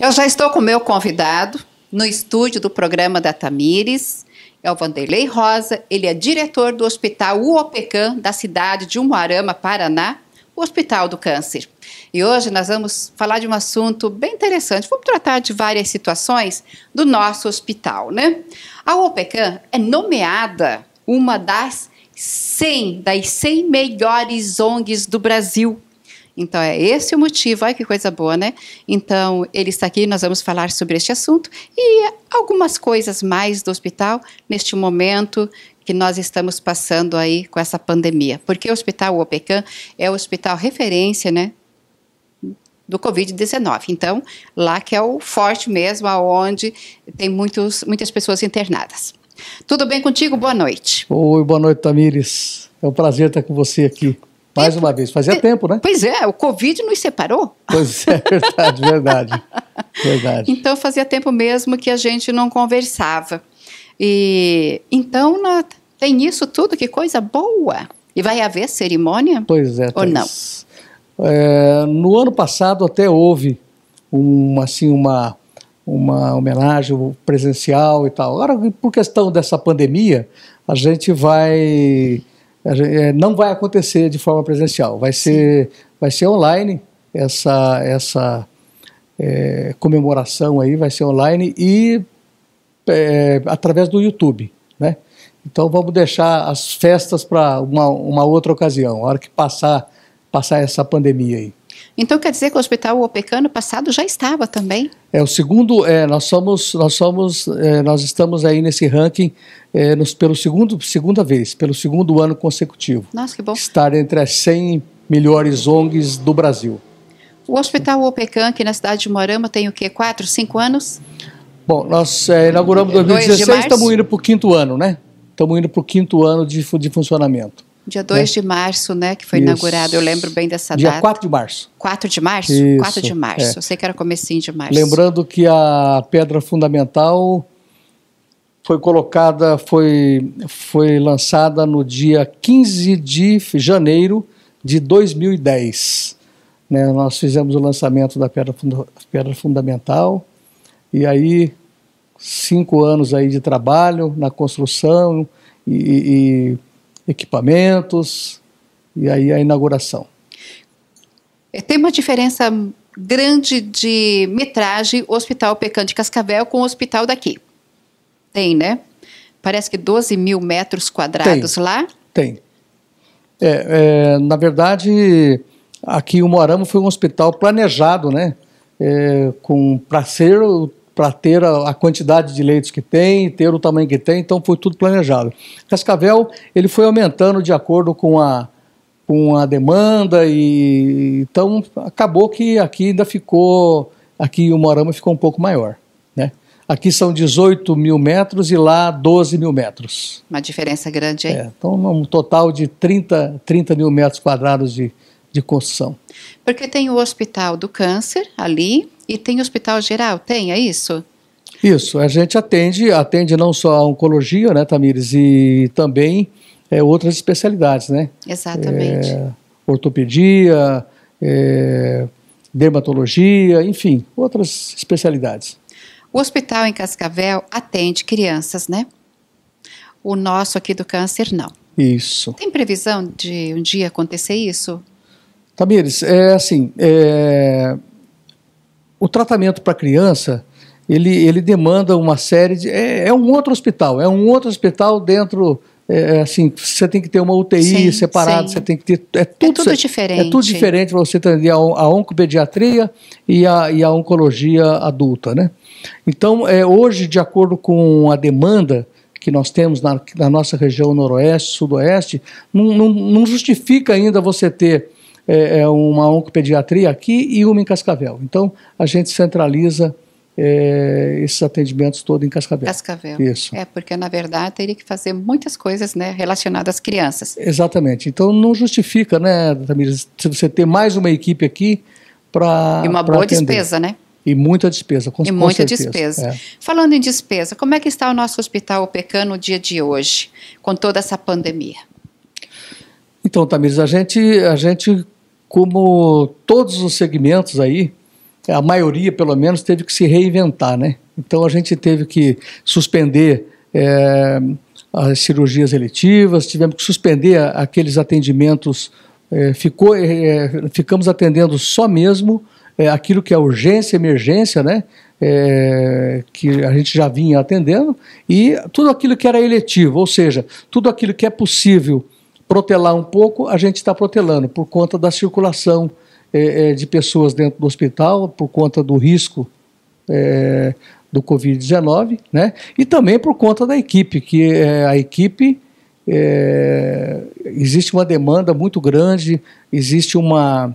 Eu já estou com o meu convidado no estúdio do programa da Tamires. É o Vanderlei Rosa, ele é diretor do Hospital UOPECAM da cidade de Umuarama, Paraná, o Hospital do Câncer. E hoje nós vamos falar de um assunto bem interessante. Vamos tratar de várias situações do nosso hospital, né? A UOPECAM é nomeada uma das 100, das 100 melhores ONGs do Brasil então é esse o motivo. Olha que coisa boa, né? Então ele está aqui, nós vamos falar sobre este assunto e algumas coisas mais do hospital neste momento que nós estamos passando aí com essa pandemia. Porque o hospital OPECAN OPECAM é o hospital referência, né? do Covid-19. Então, lá que é o forte mesmo, aonde tem muitos, muitas pessoas internadas. Tudo bem contigo? Boa noite. Oi, boa noite, Tamires. É um prazer estar com você aqui. Mais é, uma vez, fazia é, tempo, né? Pois é, o Covid nos separou. Pois é, verdade, verdade, verdade. Então fazia tempo mesmo que a gente não conversava. E então na, tem isso tudo, que coisa boa. E vai haver cerimônia? Pois é, ou não? É, no ano passado até houve um, assim, uma, uma homenagem presencial e tal. Agora, por questão dessa pandemia, a gente vai é, não vai acontecer de forma presencial, vai ser, vai ser online essa, essa é, comemoração aí, vai ser online e é, através do YouTube, né? Então vamos deixar as festas para uma, uma outra ocasião, a hora que passar, passar essa pandemia aí. Então quer dizer que o hospital Opecano passado já estava também? É o segundo. É, nós somos, nós somos, é, nós estamos aí nesse ranking é, nos, pelo segundo, segunda vez, pelo segundo ano consecutivo. Nossa, que bom! Estar entre as 100 melhores ONGs do Brasil. O Hospital Opecan, aqui na cidade de Morama, tem o quê? Quatro, cinco anos? Bom, nós é, inauguramos em 2016, estamos indo para o quinto ano, né? Estamos indo para o quinto ano de, de funcionamento. Dia 2 né? de março, né, que foi Isso. inaugurado, eu lembro bem dessa Dia data. Dia 4 de março. 4 de março? Isso, 4 de março, é. eu sei que era comecinho de março. Lembrando que a pedra fundamental foi colocada, foi, foi lançada no dia 15 de janeiro de 2010. Né, nós fizemos o lançamento da pedra, funda, pedra fundamental e aí cinco anos aí de trabalho na construção e, e equipamentos e aí a inauguração. É, tem uma diferença grande de metragem o Hospital Pecan de Cascavel com o hospital daqui. Tem, né? Parece que 12 mil metros quadrados tem, lá. Tem. É, é, na verdade, aqui o Moramo foi um hospital planejado, né? É, com para ser o para ter a, a, quantidade de leitos que tem, ter o tamanho que tem, então foi tudo planejado. Cascavel, ele foi aumentando de acordo com a, com a demanda e então acabou que aqui ainda ficou, aqui o Morama ficou um pouco maior, né? Aqui são 18 mil metros e lá 12 mil metros. Uma diferença grande, hein? É, então um total de 30, 30 mil metros quadrados de, de construção? Porque tem o hospital do câncer ali e tem o hospital geral, tem, é isso? Isso, a gente atende, atende não só a oncologia, né, Tamires, e também é, outras especialidades, né? Exatamente. É, ortopedia, é, dermatologia, enfim, outras especialidades. O hospital em Cascavel atende crianças, né? O nosso aqui do câncer, não. Isso. Tem previsão de um dia acontecer isso? Tamires, é assim, é, o tratamento para criança, ele, ele demanda uma série de... É, é, um outro hospital, é um outro hospital dentro... É, é assim, você tem que ter uma UTI separada, você tem que ter... É tudo, tudo é diferente. É tudo diferente para você atender a, a oncopediatria e a, e a oncologia adulta, né? Então, é, hoje, de acordo com a demanda que nós temos na, na nossa região noroeste, sudoeste, não, não, não justifica ainda você ter é, é, uma oncopediatria aqui e uma em Cascavel. Então, a gente centraliza é, esses atendimentos todos em Cascavel. Cascavel. Isso. É, porque na verdade teria que fazer muitas coisas né, relacionadas às crianças. Exatamente. Então, não justifica, né, Tamir, se você ter mais uma equipe aqui para. E uma boa atender. despesa, né? E muita despesa, com, e muita certeza. despesa. É. Falando em despesa, como é que está o nosso hospital OPECAN no dia de hoje, com toda essa pandemia? Então, Tamires, a gente, a gente como todos os segmentos aí, a maioria pelo menos teve que se reinventar, né? Então a gente teve que suspender é, as cirurgias eletivas, tivemos que suspender aqueles atendimentos, é, ficou, é, ficamos atendendo só mesmo aquilo que é urgência, emergência, né? É, que a gente já vinha atendendo, e tudo aquilo que era eletivo, ou seja, tudo aquilo que é possível protelar um pouco, a gente está protelando por conta da circulação é, é de pessoas dentro do hospital, por conta do risco é, do Covid-19, né? E também por conta da equipe, que é, a equipe é, existe uma demanda muito grande, existe uma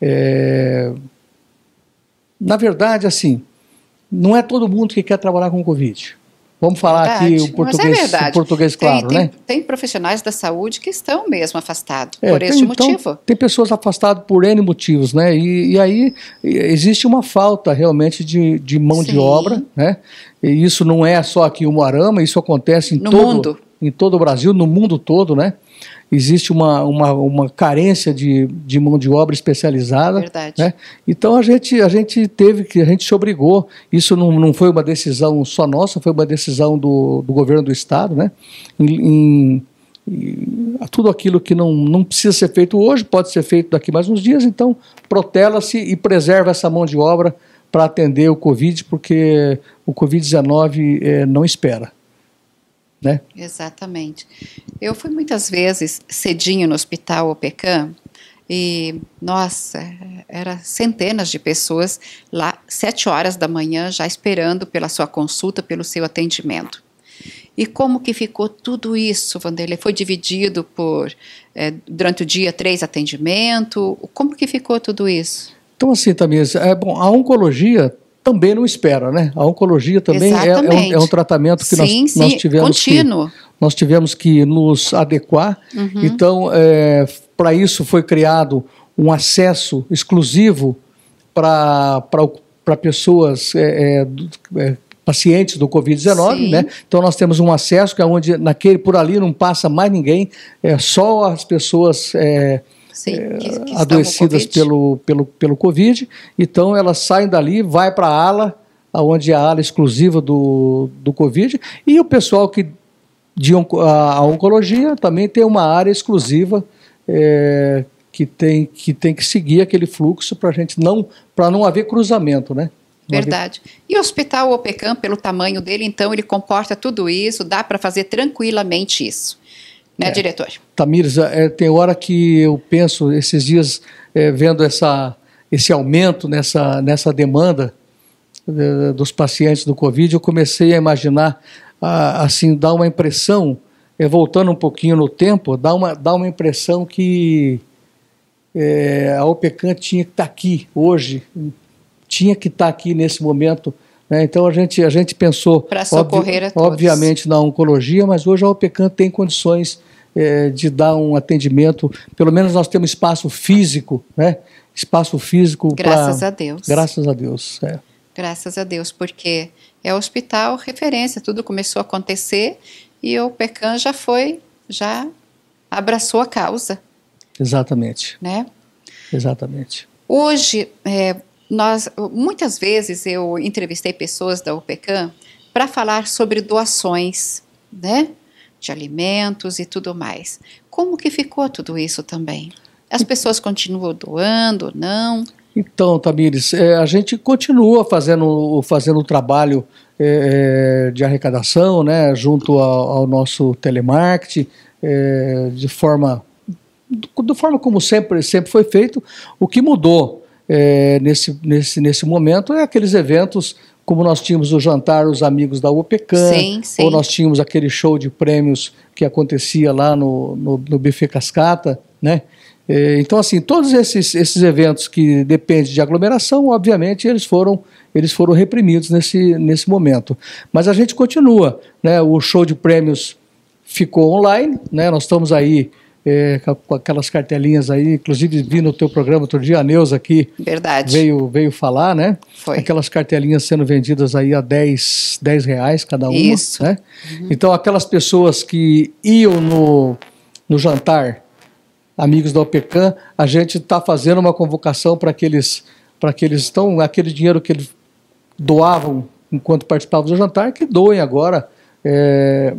é, na verdade, assim, não é todo mundo que quer trabalhar com Covid. Vamos falar verdade. aqui o é português, é o português claro, tem, tem, né? Tem profissionais da saúde que estão mesmo afastados é, por tem, este então, motivo. tem pessoas afastadas por N motivos, né? E, e aí existe uma falta realmente de, de mão Sim. de obra, né? E isso não é só aqui em Moarama, isso acontece em no todo... mundo em todo o Brasil, no mundo todo, né? Existe uma, uma, uma carência de, de mão de obra especializada. Verdade. Né? Então a gente, a gente teve que, a gente se obrigou. Isso não, não foi uma decisão só nossa, foi uma decisão do, do governo do Estado, né? Em, em, tudo aquilo que não, não precisa ser feito hoje pode ser feito daqui mais uns dias, então protela-se e preserva essa mão de obra para atender o Covid, porque o Covid-19 é, eh, não espera né? Exatamente. Eu fui muitas vezes cedinho no hospital OPECAM e, nossa, eram centenas de pessoas lá, sete horas da manhã, já esperando pela sua consulta, pelo seu atendimento. E como que ficou tudo isso, Vanderlei? Foi dividido por, é, durante o dia, três atendimentos? Como que ficou tudo isso? Então, assim, Tamir, é, bom, a oncologia também não espera, né? A oncologia também é, é, um, é, um, tratamento que sim, nós, sim, nós tivemos contínuo. que nós tivemos que nos adequar. Uhum. Então, é, para isso foi criado um acesso exclusivo para pessoas é, é, é, pacientes do Covid-19, né? Então nós temos um acesso que é onde naquele por ali não passa mais ninguém, é só as pessoas Sim, é, que, adoecidas pelo, pelo, pelo Covid. Então elas saem dali, vai para a ala, onde é a ala exclusiva do, do Covid, e o pessoal que de onco, a, a, oncologia também tem uma área exclusiva é, que, tem, que tem que seguir aquele fluxo para gente não para não haver cruzamento, né? Verdade. E o hospital OPECAM, pelo tamanho dele, então, ele comporta tudo isso, dá para fazer tranquilamente isso. É, é diretor. Tamires, é, é, tem hora que eu penso, esses dias, é, vendo essa, esse aumento nessa, nessa demanda é, dos pacientes do Covid, eu comecei a imaginar, a, assim, dar uma impressão, voltando um pouquinho no tempo, dá uma, dá uma impressão que a OPECAN tinha que estar tá aqui hoje, tinha que estar tá aqui nesse momento né? Então a gente, a gente pensou, obvi a obviamente, na oncologia, mas hoje a OPECAM tem condições é, de dar um atendimento. Pelo menos nós temos espaço físico, né? espaço físico. Graças pra... a Deus. Graças a Deus. É. Graças a Deus, porque é hospital referência, tudo começou a acontecer e o OPECAM já foi, já abraçou a causa. Exatamente. Né? Exatamente. Hoje, é, nós, muitas vezes eu entrevistei pessoas da UPECAM para falar sobre doações, né? De alimentos e tudo mais. Como que ficou tudo isso também? As pessoas continuam doando, ou não? Então, Tamires, é, a gente continua fazendo, fazendo o trabalho é, é, de arrecadação, né, junto ao, ao nosso telemarketing, é, de forma, do, do forma como sempre, sempre foi feito. O que mudou é, nesse, nesse, nesse momento é aqueles eventos como nós tínhamos o jantar os amigos da UPCAM, sim, sim. ou nós tínhamos aquele show de prêmios que acontecia lá no, no, no Buffet Cascata, né? É, então, assim, todos esses, esses eventos que dependem de aglomeração, obviamente, eles foram, eles foram reprimidos nesse, nesse momento. Mas a gente continua, né? O show de prêmios ficou online, né? Nós estamos aí é, com aquelas cartelinhas aí, inclusive vi no teu programa outro dia, a Neuza aqui Verdade. Veio, veio falar, né? Foi. Aquelas cartelinhas sendo vendidas aí a 10, 10 reais cada uma. Isso. Né? Uhum. Então aquelas pessoas que iam no, no jantar, amigos da OPECAM, a gente está fazendo uma convocação para aqueles para aqueles estão, aquele dinheiro que eles doavam enquanto participavam do jantar, que doem agora é,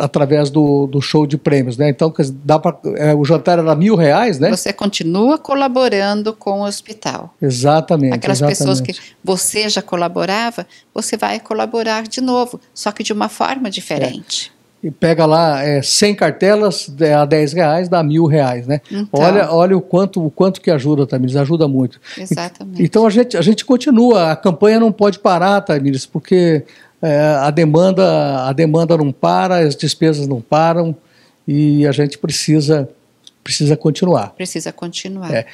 através do, do show de prêmios, né? Então dá pra, é, o jantar era mil reais, né? Você continua colaborando com o hospital. Exatamente. Aquelas exatamente. pessoas que você já colaborava, você vai colaborar de novo, só que de uma forma diferente. É. E pega lá é, 100 cartelas é, a 10 reais, dá mil reais, né? Então, olha, olha o quanto o quanto que ajuda, Tamires, ajuda muito. Exatamente. E, então a gente, a gente continua, a campanha não pode parar, Tamires, porque é, a, demanda, a demanda não para, as despesas não param e a gente precisa, precisa continuar. Precisa continuar. É.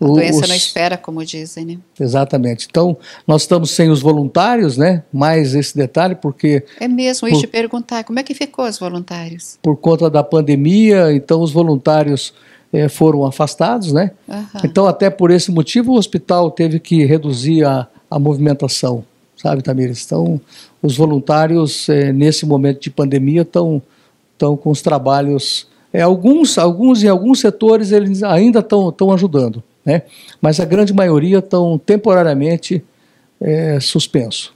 A doença os, não espera, como dizem, né? Exatamente. Então, nós estamos sem os voluntários, né? Mais esse detalhe, porque... É mesmo, por, te perguntar, como é que ficou os voluntários? Por conta da pandemia, então os voluntários é, foram afastados, né? Então, até por esse motivo, o hospital teve que reduzir a, a movimentação sabe, Tamires? Então, os voluntários, é, nesse momento de pandemia, estão estão com os trabalhos. É, alguns, alguns em alguns setores eles ainda estão estão ajudando, né? Mas a grande maioria estão temporariamente é, suspenso.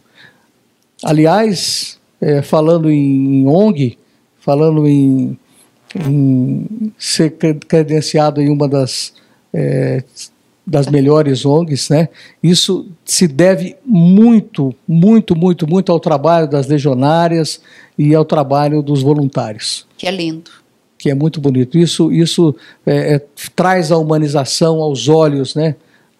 Aliás, é, falando em, em, ONG, falando em, em ser credenciado em uma das é, das melhores ONGs, né? Isso se deve muito, muito, muito, muito ao trabalho das legionárias e ao trabalho dos voluntários. Que é lindo. Que é muito bonito. Isso, isso é, é, traz a humanização aos olhos, né?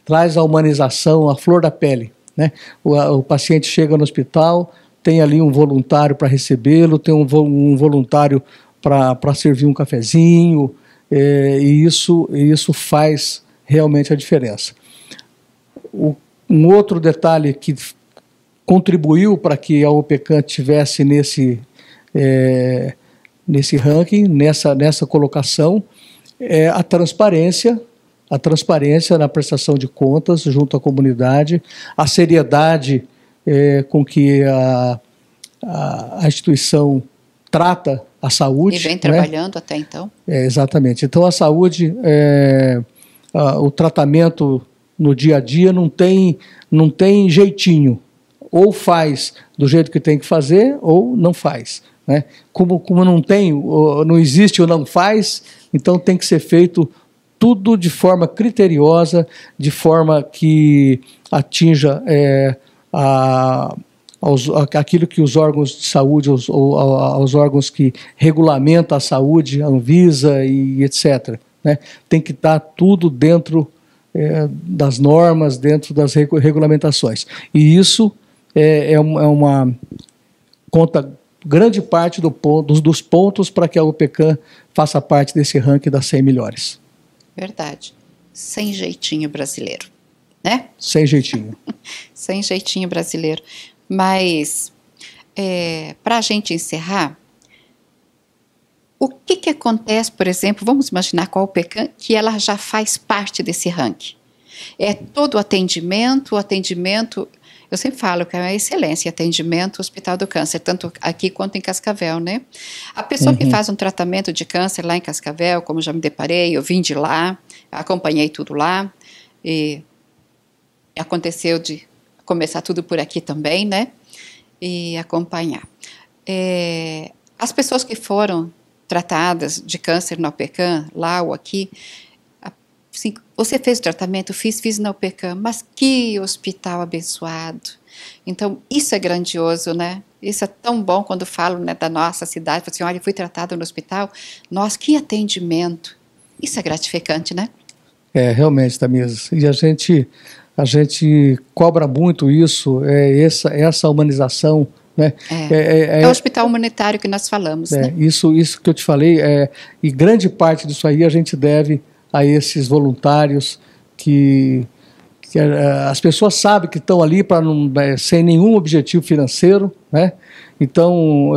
Traz a humanização à flor da pele, né? o, a, o paciente chega no hospital, tem ali um voluntário para recebê-lo, tem um, um voluntário para servir um cafezinho, é, e isso, isso faz realmente a diferença. O, um outro detalhe que contribuiu para que a OPECAN tivesse nesse, é, nesse ranking, nessa, nessa colocação, é a transparência, a transparência na prestação de contas junto à comunidade, a seriedade é, com que a, a, a, instituição trata a saúde. E vem né? trabalhando né? até então. É, exatamente. Então a saúde. É, ah, o tratamento no dia a dia não tem, não tem jeitinho. Ou faz do jeito que tem que fazer, ou não faz. Né? Como, como não tem, não existe ou não faz, então tem que ser feito tudo de forma criteriosa, de forma que atinja é, a, aos, aquilo que os órgãos de saúde, os, ou, aos órgãos que regulamentam a saúde, a Anvisa e etc. Né? Tem que estar tudo dentro é, das normas, dentro das regulamentações. E isso é, é, é uma conta grande parte do ponto, dos pontos para que a OPECAM faça parte desse ranking das 100 melhores. Verdade. Sem jeitinho brasileiro, né? Sem jeitinho. Sem jeitinho brasileiro. Mas, é, para a gente encerrar, o que, que acontece, por exemplo, vamos imaginar qual o PECAM, que ela já faz parte desse ranking. É todo o atendimento, o atendimento, eu sempre falo que é uma excelência, atendimento Hospital do Câncer, tanto aqui quanto em Cascavel, né? A pessoa uhum. que faz um tratamento de câncer lá em Cascavel, como já me deparei, eu vim de lá, acompanhei tudo lá, e aconteceu de começar tudo por aqui também, né? E acompanhar. É, as pessoas que foram tratadas de câncer na UPECAM, lá ou aqui, assim, você fez o tratamento, fiz, fiz na UPECAM, mas que hospital abençoado. Então, isso é grandioso, né? Isso é tão bom quando falo né, da nossa cidade, assim, olha, fui tratado no hospital, nossa, que atendimento. Isso é gratificante, né? É, realmente, Tamires. E a gente, a gente cobra muito isso, é, essa, essa humanização né? É. É, é, é, é, o hospital humanitário que nós falamos. É, né? Isso, isso que eu te falei, é, e grande parte disso aí a gente deve a esses voluntários que, que as pessoas sabem que estão ali para sem nenhum objetivo financeiro, né? Então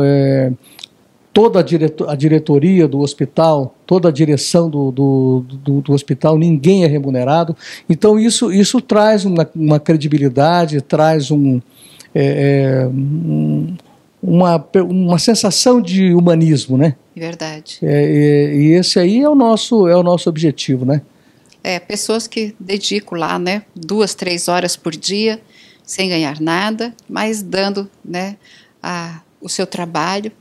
toda a, direto, a, diretoria do hospital, toda a direção do, do, do, do, hospital, ninguém é remunerado. Então isso, isso traz uma, uma credibilidade, traz um, é, é uma, uma sensação de humanismo, né? Verdade. É, é, e esse aí é o nosso é o nosso objetivo, né? É, pessoas que dedicam lá, né, duas, três horas por dia, sem ganhar nada, mas dando, né, a, o seu trabalho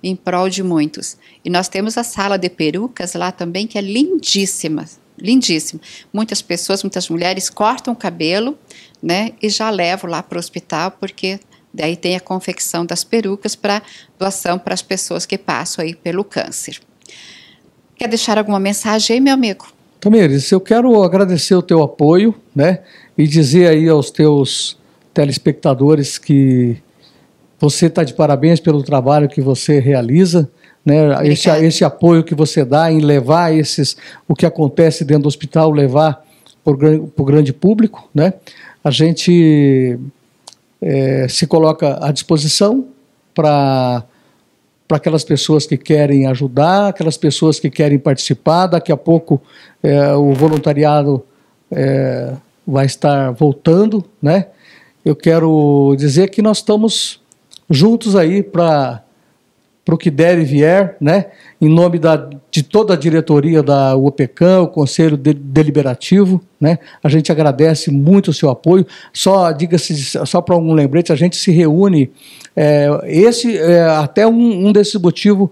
em prol de muitos. E nós temos a sala de perucas lá também, que é lindíssima, lindíssima. Muitas pessoas, muitas mulheres cortam o cabelo, né? E já levo lá para o hospital, porque daí tem a confecção das perucas para doação para as pessoas que passam aí pelo câncer. Quer deixar alguma mensagem aí, meu amigo? Tamires, eu quero agradecer o teu apoio, né? E dizer aí aos teus telespectadores que você está de parabéns pelo trabalho que você realiza, né? Esse, esse, apoio que você dá em levar esses o que acontece dentro do hospital, levar para o grande público, né? a gente é, se coloca à disposição para para aquelas pessoas que querem ajudar, aquelas pessoas que querem participar. Daqui a pouco é, o voluntariado é, vai estar voltando, né? Eu quero dizer que nós estamos juntos aí para para o que der e vier, né? em nome da, de toda a diretoria da UPCAM, o Conselho de, Deliberativo. Né? A gente agradece muito o seu apoio. Só, diga-se, só para um lembrete, a gente se reúne, é, esse é até um, um desses motivos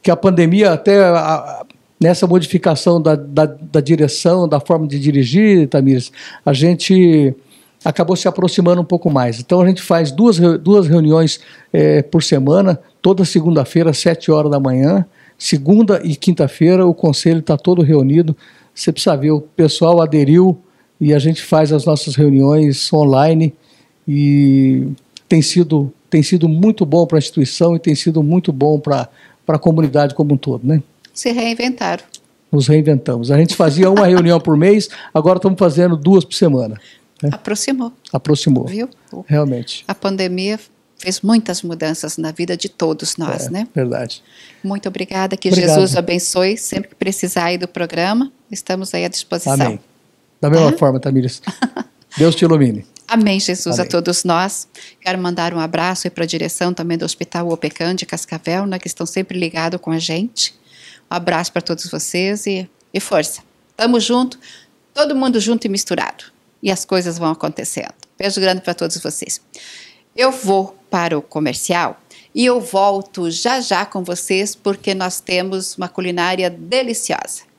que a pandemia até... A, nessa modificação da, da, da, direção, da forma de dirigir, Tamires, a gente acabou se aproximando um pouco mais. Então a gente faz duas, duas reuniões é, por semana, toda segunda-feira, às 7 horas da manhã. Segunda e quinta-feira o conselho está todo reunido. Você precisa ver, o pessoal aderiu e a gente faz as nossas reuniões online e tem sido, tem sido muito bom para a instituição e tem sido muito bom para a comunidade como um todo. Né? Se reinventaram nos reinventamos. A gente fazia uma reunião por mês, agora estamos fazendo duas por semana. Né? Aproximou. Aproximou. Viu? Realmente. A pandemia fez muitas mudanças na vida de todos nós, é, né? Verdade. Muito obrigada, que Obrigado. Jesus abençoe. Sempre que precisar aí do programa, estamos aí à disposição. Amém. Da mesma ah? forma, Tamires. Deus te ilumine. Amém, Jesus, Amém. a todos nós. Quero mandar um abraço para a direção também do Hospital OPECAN de Cascavel, né, que estão sempre ligados com a gente. Um abraço para todos vocês e, e força. Tamo junto, todo mundo junto e misturado e as coisas vão acontecendo. Beijo grande para todos vocês. Eu vou para o comercial e eu volto já já com vocês porque nós temos uma culinária deliciosa.